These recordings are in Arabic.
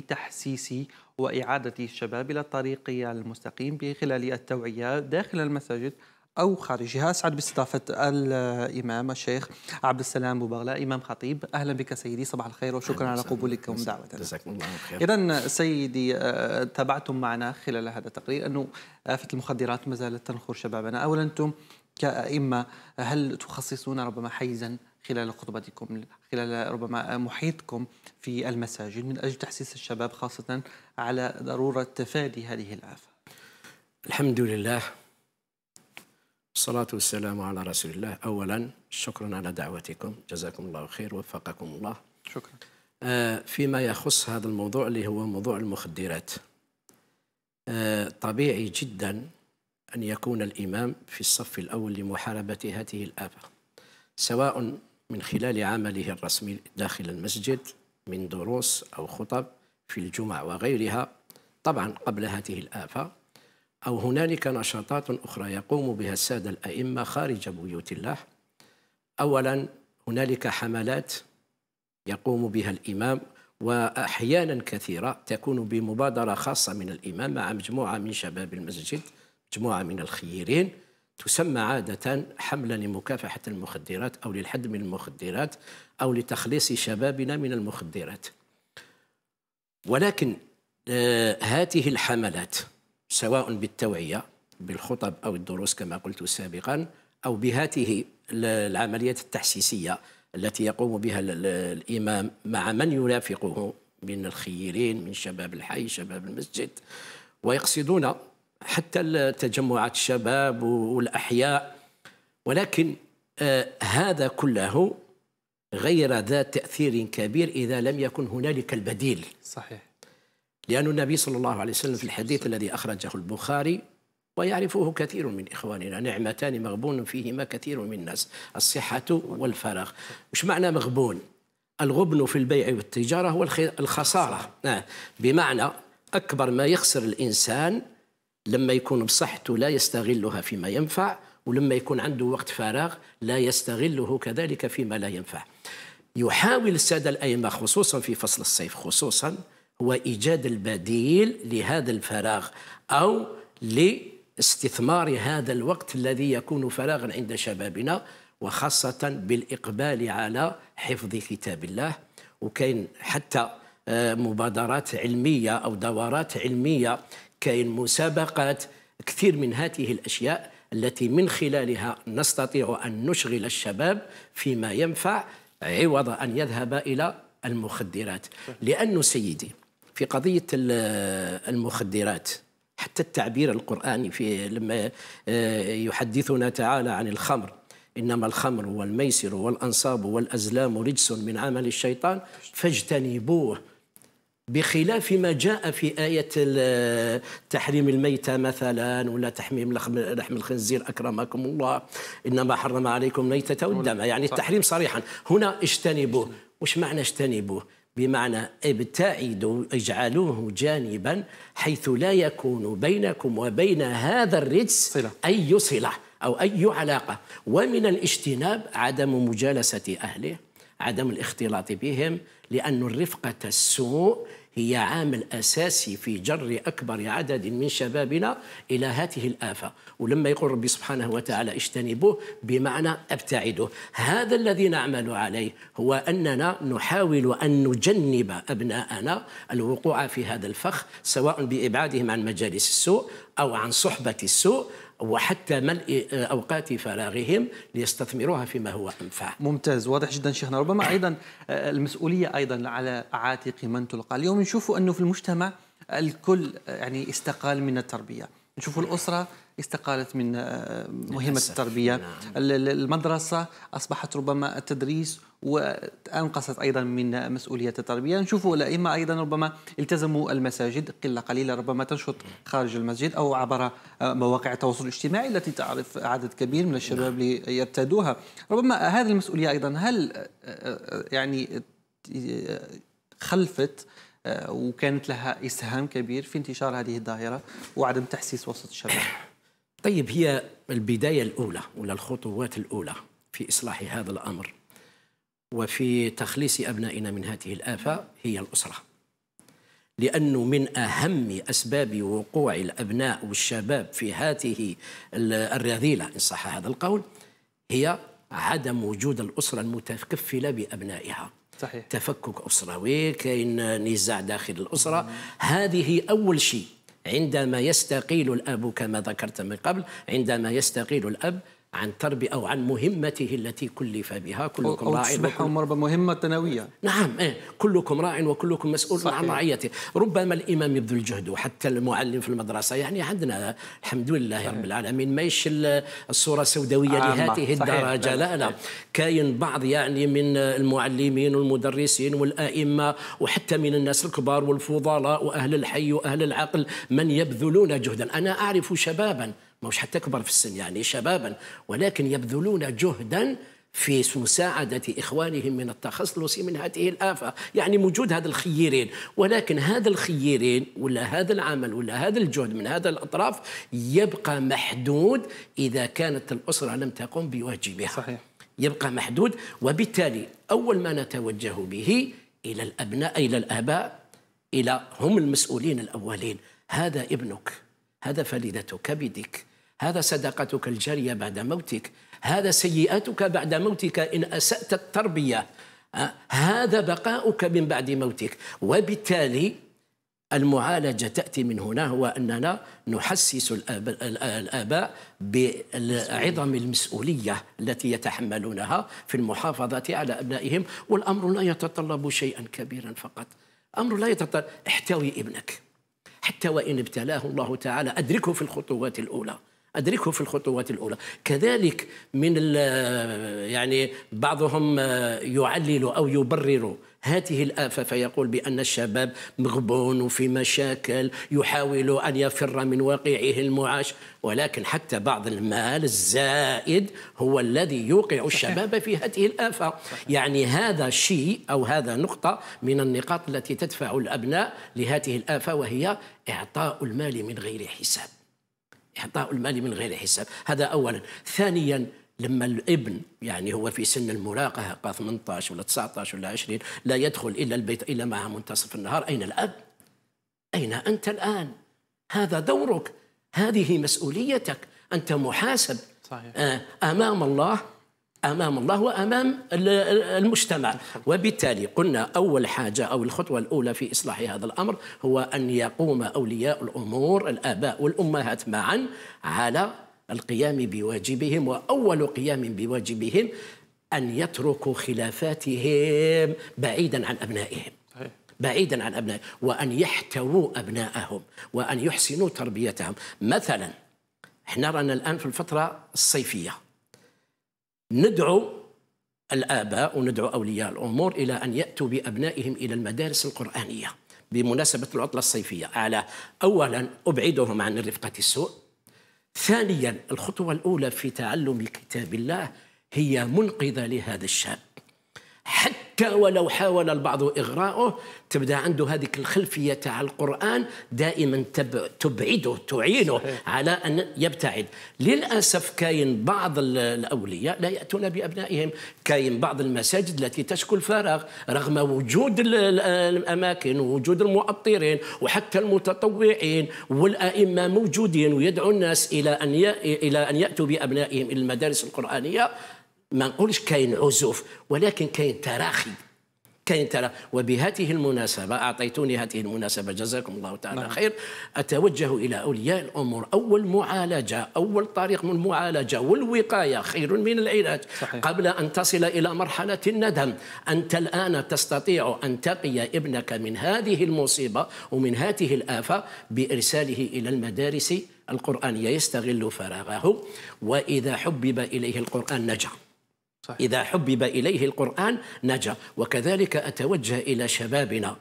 لتحسيس وإعادة الشباب إلى الطريق المستقيم خلال التوعية داخل المساجد أو خارجها أسعد باستضافة الإمام الشيخ عبد السلام بوبغلا إمام خطيب أهلا بك سيدي صباح الخير وشكرا على قبولكم دعوتنا جزاكم الله خير إذا سيدي آه، تابعتم معنا خلال هذا التقرير أنه آفة المخدرات ما زالت تنخر شبابنا أولا أنتم كأئمة هل تخصصون ربما حيزا خلال خطبتكم خلال ربما محيطكم في المساجد من أجل تحسيس الشباب خاصة على ضرورة تفادي هذه الآفة الحمد لله الصلاة والسلام على رسول الله أولا شكرا على دعوتكم جزاكم الله خير وفقكم الله شكرا آه، فيما يخص هذا الموضوع اللي هو موضوع المخدرات آه، طبيعي جدا أن يكون الإمام في الصف الأول لمحاربة هذه الآفة سواء من خلال عمله الرسمي داخل المسجد من دروس أو خطب في الجمع وغيرها طبعا قبل هذه الآفة أو هنالك نشاطات أخرى يقوم بها السادة الأئمة خارج بيوت الله أولا هنالك حملات يقوم بها الإمام وأحيانا كثيرة تكون بمبادرة خاصة من الإمام مع مجموعة من شباب المسجد مجموعة من الخيرين تسمى عادة حملة لمكافحة المخدرات أو للحد من المخدرات أو لتخليص شبابنا من المخدرات ولكن آه، هذه الحملات سواء بالتوعية بالخطب أو الدروس كما قلت سابقا أو بهذه العمليات التحسيسية التي يقوم بها الإمام مع من يرافقه من الخيرين من شباب الحي شباب المسجد ويقصدون حتى تجمعات الشباب والأحياء ولكن آه، هذا كله غير ذات تأثير كبير إذا لم يكن هنالك البديل صحيح لأن النبي صلى الله عليه وسلم في الحديث الذي أخرجه البخاري ويعرفه كثير من إخواننا نعمتان مغبون فيهما كثير من الناس الصحة والفراغ وش معنى مغبون؟ الغبن في البيع والتجارة هو الخسارة آه، بمعنى أكبر ما يخسر الإنسان لما يكون بصحته لا يستغلها فيما ينفع ولما يكون عنده وقت فراغ لا يستغله كذلك فيما لا ينفع يحاول السادة الأئمة خصوصا في فصل الصيف خصوصا هو إيجاد البديل لهذا الفراغ أو لاستثمار هذا الوقت الذي يكون فراغا عند شبابنا وخاصة بالإقبال على حفظ كتاب الله وكاين حتى آه، مبادرات علمية أو دورات علمية كاين مسابقات كثير من هذه الأشياء التي من خلالها نستطيع أن نشغل الشباب فيما ينفع عوض أن يذهب إلى المخدرات لأنه سيدي في قضية المخدرات حتى التعبير القرآني في لما آه، يحدثنا تعالى عن الخمر إنما الخمر والميسر والأنصاب والأزلام رجس من عمل الشيطان فاجتنبوه بخلاف ما جاء في آية تحريم الميتة مثلا ولا تحميم لحم الخنزير أكرمكم الله إنما حرم عليكم ميتة والدم يعني التحريم صريحا هنا اجتنبوه وش معنى اجتنبوه بمعنى ابتعدوا اجعلوه جانبا حيث لا يكون بينكم وبين هذا الرجس صلة. أي صلة أو أي علاقة ومن الاجتناب عدم مجالسة أهله عدم الاختلاط بهم لأن الرفقة السوء هي عامل أساسي في جر أكبر عدد من شبابنا إلى هذه الآفة ولما يقول ربي سبحانه وتعالى اجتنبوه بمعنى ابتعدوه هذا الذي نعمل عليه هو أننا نحاول أن نجنب أبناءنا الوقوع في هذا الفخ سواء بإبعادهم عن مجالس السوء أو عن صحبة السوء وحتى ملء اوقات فراغهم ليستثمروها فيما هو انفع. ممتاز واضح جدا شيخنا ربما ايضا آه، المسؤوليه ايضا على عاتق من تلقى اليوم نشوف انه في المجتمع الكل آه، يعني استقال من التربيه نشوفوا الاسره استقالت من آه، مهمه التربيه نعم. المدرسه اصبحت ربما التدريس وانقصت ايضا من مسؤوليه التربيه نشوفوا الائمه ايضا ربما التزموا المساجد قله قليله ربما تنشط خارج المسجد او عبر آه، مواقع التواصل الاجتماعي التي تعرف عدد كبير من الشباب نعم. ليرتادوها ربما هذه المسؤوليه ايضا هل آه، يعني خلفت آه، وكانت لها اسهام كبير في انتشار هذه الظاهره وعدم تحسيس وسط الشباب. طيب هي البدايه الاولى ولا الخطوات الاولى في اصلاح هذا الامر وفي تخليص ابنائنا من هذه الافه هي الاسره. لأنه من أهم أسباب وقوع الأبناء والشباب في هذه الرذيلة إن صح هذا القول هي عدم وجود الأسرة المتكفلة بأبنائها صحيح. تفكك أسروي كاين نزاع داخل الأسرة مم. هذه أول شيء عندما يستقيل الأب كما ذكرت من قبل عندما يستقيل الأب عن تربية أو عن مهمته التي كلف بها كلكم راع وكلكم ربما مهمة تنوية نعم إيه كلكم راع وكلكم مسؤول صحيح. عن رعيته ربما الإمام يبذل جهده وحتى المعلم في المدرسة يعني عندنا الحمد لله صحيح. رب العالمين ماهيش الصورة سوداوية لهذه الدرجة لا لا كاين بعض يعني من المعلمين والمدرسين والآئمة وحتى من الناس الكبار والفضلاء وأهل الحي وأهل العقل من يبذلون جهدا أنا أعرف شبابا مش كبر في السن يعني شبابا ولكن يبذلون جهدا في مساعدة إخوانهم من التخلص من هذه الآفة يعني موجود هذا الخيرين ولكن هذا الخيرين ولا هذا العمل ولا هذا الجهد من هذا الأطراف يبقى محدود إذا كانت الأسرة لم تقم بواجبها صحيح. يبقى محدود وبالتالي أول ما نتوجه به إلى الأبناء إلى الآباء إلى هم المسؤولين الأولين هذا ابنك هذا فلذتك كبدك هذا صدقتك الجارية بعد موتك هذا سيئاتك بعد موتك إن أسأت التربية آه، هذا بقاؤك من بعد موتك وبالتالي المعالجة تأتي من هنا هو أننا نحسس الآباء بعظم المسؤولية التي يتحملونها في المحافظة على أبنائهم والأمر لا يتطلب شيئا كبيرا فقط أمر لا يتطلب احتوي ابنك حتى وإن ابتلاه الله تعالى أدركه في الخطوات الأولى أدركه في الخطوات الأولى كذلك من يعني بعضهم يعلل أو يبرر هذه الآفة فيقول بأن الشباب مغبون وفي مشاكل يحاول أن يفر من واقعه المعاش ولكن حتى بعض المال الزائد هو الذي يوقع الشباب في هذه الآفة يعني هذا شيء أو هذا نقطة من النقاط التي تدفع الأبناء لهذه الآفة وهي إعطاء المال من غير حساب إعطاء المال من غير حساب هذا أولا ثانيا لما الابن يعني هو في سن المراهقة 18 ولا 19 ولا 20 لا يدخل إلى البيت إلا مع منتصف النهار أين الأب؟ أين أنت الآن؟ هذا دورك هذه مسؤوليتك أنت محاسب صحيح. آه، أمام الله امام الله وامام المجتمع وبالتالي قلنا اول حاجه او الخطوه الاولى في اصلاح هذا الامر هو ان يقوم اولياء الامور الاباء والامهات معا على القيام بواجبهم واول قيام بواجبهم ان يتركوا خلافاتهم بعيدا عن ابنائهم بعيدا عن ابنائهم وان يحتووا ابنائهم وان يحسنوا تربيتهم مثلا احنا رانا الان في الفتره الصيفيه ندعو الآباء وندعو أولياء الأمور إلى أن يأتوا بأبنائهم إلى المدارس القرآنية بمناسبة العطلة الصيفية على أولا أبعدهم عن الرفقة السوء ثانيا الخطوة الأولى في تعلم كتاب الله هي منقذة لهذا الشاب حتى حتى ولو حاول البعض إغراءه تبدأ عنده هذه الخلفية تاع القرآن دائما تبعده تعينه صحيح. على أن يبتعد للأسف كاين بعض الأولياء لا يأتون بأبنائهم كاين بعض المساجد التي تشكو الفراغ رغم وجود الأماكن ووجود المؤطرين وحتى المتطوعين والأئمة موجودين ويدعو الناس إلى أن إلى أن يأتوا بأبنائهم إلى المدارس القرآنية ما نقولش كاين عزوف ولكن كاين تراخي كاين ترى وبهذه المناسبة أعطيتوني هذه المناسبة جزاكم الله تعالى نعم. خير أتوجه إلى أولياء الأمور أول معالجة أول طريق من المعالجة والوقاية خير من العلاج صحيح. قبل أن تصل إلى مرحلة الندم أنت الآن تستطيع أن تقي ابنك من هذه المصيبة ومن هذه الآفة بإرساله إلى المدارس القرآنية يستغل فراغه وإذا حبب إليه القرآن نجا صحيح. إذا حبب إليه القرآن نجا وكذلك أتوجه إلى شبابنا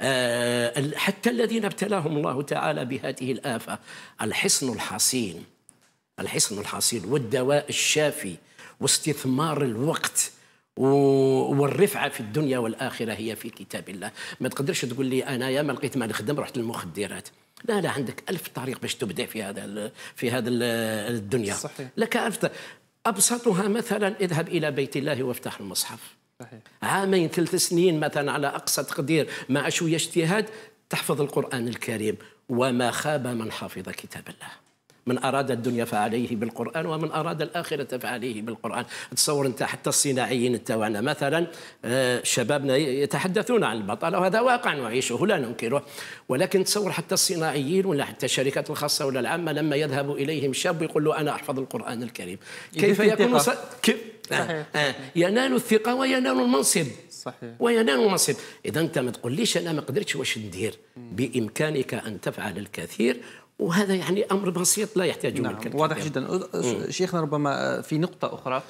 آه، حتى الذين ابتلاهم الله تعالى بهذه الآفة الحصن الحصين الحصن الحصين والدواء الشافي واستثمار الوقت والرفعة في الدنيا والآخرة هي في كتاب الله ما تقدرش تقول لي أنا يا ما لقيت ما نخدم رحت للمخدرات لا لا عندك ألف طريق باش تبدع في هذا في هذا الدنيا صحيح. لك ألف أبسطها مثلا اذهب إلى بيت الله وافتح المصحف صحيح. عامين ثلاث سنين مثلا على أقصى تقدير مع شوية اجتهاد تحفظ القرآن الكريم وما خاب من حفظ كتاب الله من أراد الدنيا فعليه بالقرآن ومن أراد الآخرة فعليه بالقرآن تصور أنت حتى الصناعيين تاعنا مثلا آه، شبابنا يتحدثون عن البطالة وهذا واقع نعيشه لا ننكره ولكن تصور حتى الصناعيين ولا حتى الشركات الخاصة ولا العامة لما يذهب إليهم شاب يقول له أنا أحفظ القرآن الكريم كيف يكون ص... كيف آه. آه. ينال الثقة وينال المنصب صحيح وينال المنصب إذا أنت ما تقوليش أنا ما قدرتش واش ندير بإمكانك أن تفعل الكثير وهذا يعني امر بسيط لا يحتاج نعم واضح جدا أه، أه، شيخنا ربما أه، في نقطه اخرى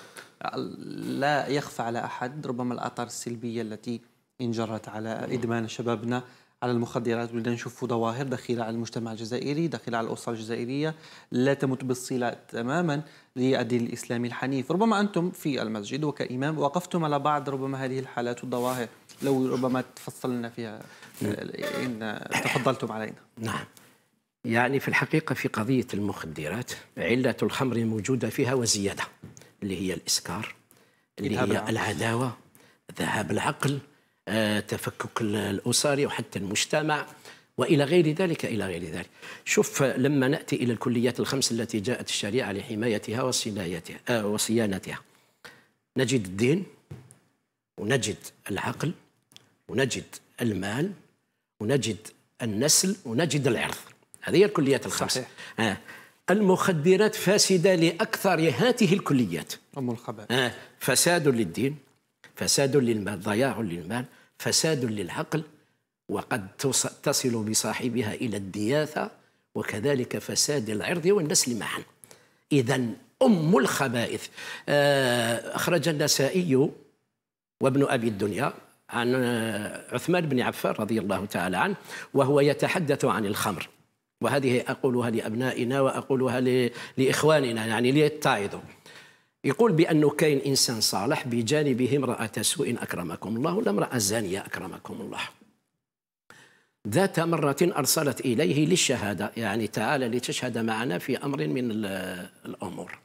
لا يخفى على احد ربما الاثار السلبيه التي انجرت على ادمان شبابنا على المخدرات ولدنا نشوف ظواهر دخيله على المجتمع الجزائري دخيله على الأسرة الجزائرية لا تمت بالصلة تماما للدين الإسلامي الحنيف ربما أنتم في المسجد وكإمام وقفتم على بعض ربما هذه الحالات والظواهر لو ربما تفصلنا فيها إن تفضلتم علينا نعم يعني في الحقيقة في قضية المخدرات علة الخمر موجودة فيها وزيادة اللي هي الإسكار اللي هي العداوة ذهاب العقل آه، تفكك الأسري وحتى المجتمع والى غير ذلك الى غير ذلك. شوف لما ناتي الى الكليات الخمس التي جاءت الشريعه لحمايتها وصنايتها آه، وصيانتها نجد الدين ونجد العقل ونجد المال ونجد النسل ونجد العرض. هذه هي الكليات الخمس صحيح. آه. المخدرات فاسدة لأكثر هذه الكليات أم الخبائث آه. فساد للدين فساد للمال ضياع للمال فساد للعقل وقد تصل بصاحبها إلى الدياثة وكذلك فساد العرض والنسل معا إذا أم الخبائث آه أخرج النسائي وابن أبي الدنيا عن آه، عثمان بن عفان رضي الله تعالى عنه وهو يتحدث عن الخمر وهذه أقولها لأبنائنا وأقولها لإخواننا يعني ليتعظوا يقول بأنه كاين إنسان صالح بجانبه امرأة سوء أكرمكم الله ولا امرأة زانية أكرمكم الله ذات مرة أرسلت إليه للشهادة يعني تعال لتشهد معنا في أمر من الأمور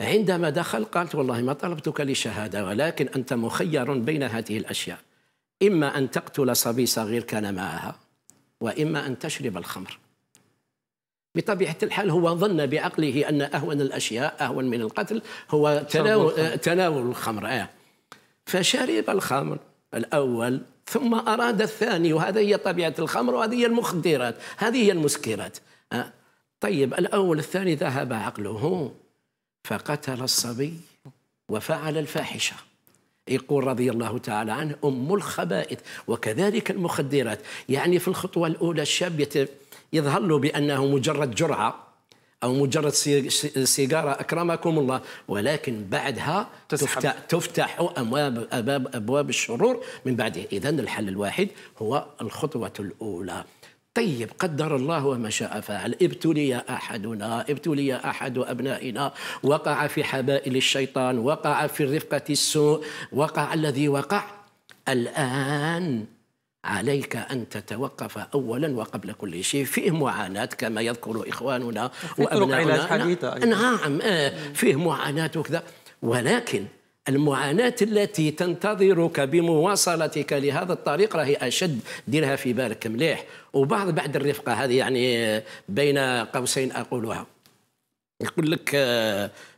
عندما دخل قالت والله ما طلبتك لشهادة ولكن أنت مخير بين هذه الأشياء إما أن تقتل صبي صغير كان معها وإما أن تشرب الخمر بطبيعة الحال هو ظن بعقله أن أهون الأشياء أهون من القتل هو تناول آه، تناول الخمر. آه. فشرب الخمر الأول ثم أراد الثاني وهذه هي طبيعة الخمر وهذه هي المخدرات هذه هي المسكرات آه. طيب الأول الثاني ذهب عقله فقتل الصبي وفعل الفاحشة يقول رضي الله تعالى عنه أم الخبائث وكذلك المخدرات يعني في الخطوة الأولى الشاب يظهر له بأنه مجرد جرعة أو مجرد سيجارة أكرمكم الله ولكن بعدها تفتح, تفتح أبواب, أبواب, أبواب الشرور من بعده إذا الحل الواحد هو الخطوة الأولى طيب قدر الله وما شاء فعل ابتلي أحدنا ابتلي أحد أبنائنا وقع في حبائل الشيطان وقع في الرفقة السوء وقع الذي وقع الآن عليك أن تتوقف أولا وقبل كل شيء فيه معاناة كما يذكر إخواننا وأبنائنا نعم آه، فيه معاناة وكذا ولكن المعاناة التي تنتظرك بمواصلتك لهذا الطريق راهي أشد ديرها في بالك مليح وبعض بعد الرفقة هذه يعني بين قوسين أقولها يقول لك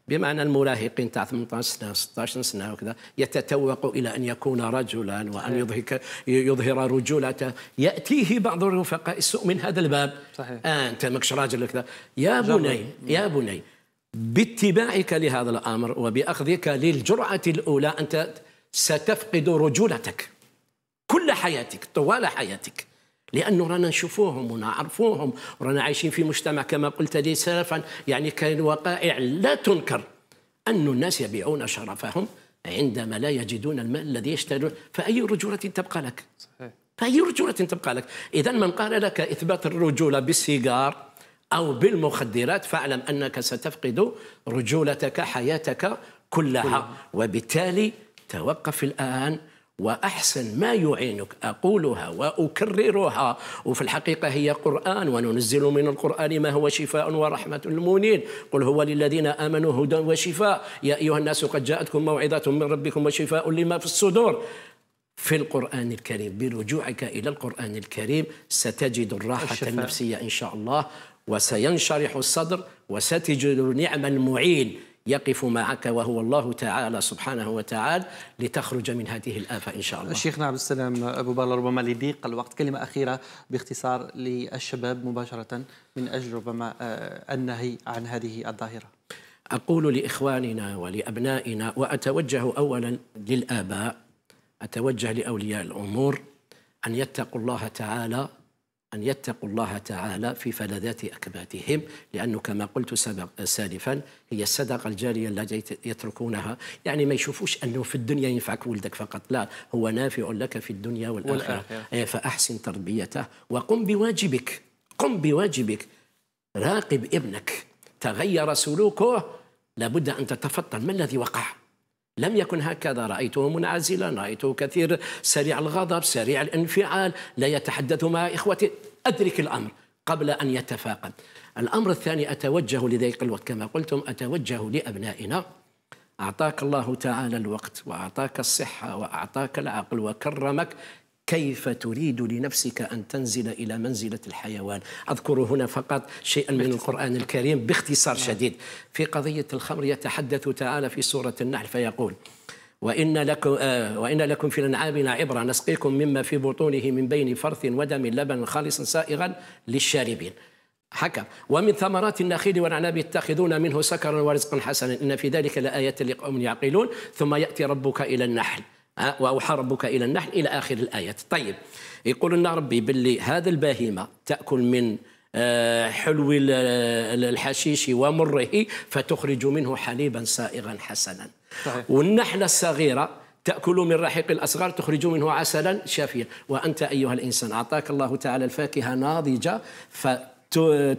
بمعنى المراهقين تاع 18 سنه 16 سنه وكذا يتتوق الى ان يكون رجلا وان يضحك يظهر رجولته ياتيه بعض الرفقاء السوء من هذا الباب صحيح آه انت ماكش راجل وكذا يا بني يا بني باتباعك لهذا الامر وباخذك للجرعه الاولى انت ستفقد رجولتك كل حياتك طوال حياتك لانه رانا نشوفوهم ونعرفوهم ورانا عايشين في مجتمع كما قلت لي سلفا يعني كان وقائع لا تنكر ان الناس يبيعون شرفهم عندما لا يجدون المال الذي يشترون فاي رجوله تبقى لك؟ صحيح فاي رجوله تبقى لك؟ اذا من قال لك اثبات الرجوله بالسيجار أو بالمخدرات فاعلم أنك ستفقد رجولتك حياتك كلها وبالتالي توقف الآن وأحسن ما يعينك أقولها وأكررها وفي الحقيقة هي قرآن وننزل من القرآن ما هو شفاء ورحمة المؤمنين قل هو للذين آمنوا هدى وشفاء يا أيها الناس قد جاءتكم موعظة من ربكم وشفاء لما في الصدور في القرآن الكريم برجوعك إلى القرآن الكريم ستجد الراحة الشفاء. النفسية إن شاء الله وسينشرح الصدر وستجد نعم المعين يقف معك وهو الله تعالى سبحانه وتعالى لتخرج من هذه الآفة إن شاء الله شيخنا نعم، عبد السلام أبو بالا ربما لضيق الوقت كلمة أخيرة باختصار للشباب مباشرة من أجل ربما آه، النهي عن هذه الظاهرة أقول لإخواننا ولأبنائنا وأتوجه أولا للآباء أتوجه لأولياء الأمور أن يتقوا الله تعالى أن يتقوا الله تعالى في فلذات أكبادهم لأنه كما قلت سبق سالفا هي الصدقة الجارية التي يتركونها يعني ما يشوفوش أنه في الدنيا ينفعك ولدك فقط لا هو نافع لك في الدنيا والآخرة إيه، فأحسن تربيته وقم بواجبك قم بواجبك راقب ابنك تغير سلوكه لابد أن تتفطن ما الذي وقع لم يكن هكذا رأيته منعزلا رأيته كثير سريع الغضب سريع الانفعال لا يتحدث مع إخوتي أدرك الأمر قبل أن يتفاقم الأمر الثاني أتوجه لذلك الوقت كما قلتم أتوجه لأبنائنا أعطاك الله تعالى الوقت وأعطاك الصحة وأعطاك العقل وكرمك كيف تريد لنفسك أن تنزل إلى منزلة الحيوان أذكر هنا فقط شيئا من القرآن الكريم باختصار نعم. شديد في قضية الخمر يتحدث تعالى في سورة النحل فيقول وإن لكم, آه وإن لكم في الأنعام عبرة نسقيكم مما في بطونه من بين فرث ودم لبن خالصا سائغا للشاربين حكم ومن ثمرات النخيل والعناب يتخذون منه سكرا ورزقا حسنا إن في ذلك لآية لقوم يعقلون ثم يأتي ربك إلى النحل واوحى ربك الى النحل الى اخر الايات طيب يقول لنا ربي باللي هذا البهيمه تاكل من آه، حلو الحشيش ومره فتخرج منه حليبا سائغا حسنا طيب. والنحله الصغيره تأكل من رحيق الأصغر تخرج منه عسلا شافيا وأنت أيها الإنسان أعطاك الله تعالى الفاكهة ناضجة ف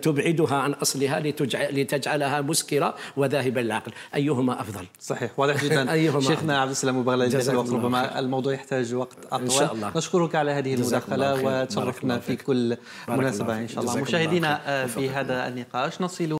تبعدها عن أصلها لتجعلها مسكرة وذاهبة للعقل أيهما أفضل صحيح واضح جدا أيهما شيخنا عبد السلام مبغلا ربما خير. الموضوع يحتاج وقت أطول إن شاء الله. نشكرك على هذه المداخلة وتشرفنا في كل مناسبة إن شاء الله مشاهدينا آه، في هذا النقاش نصل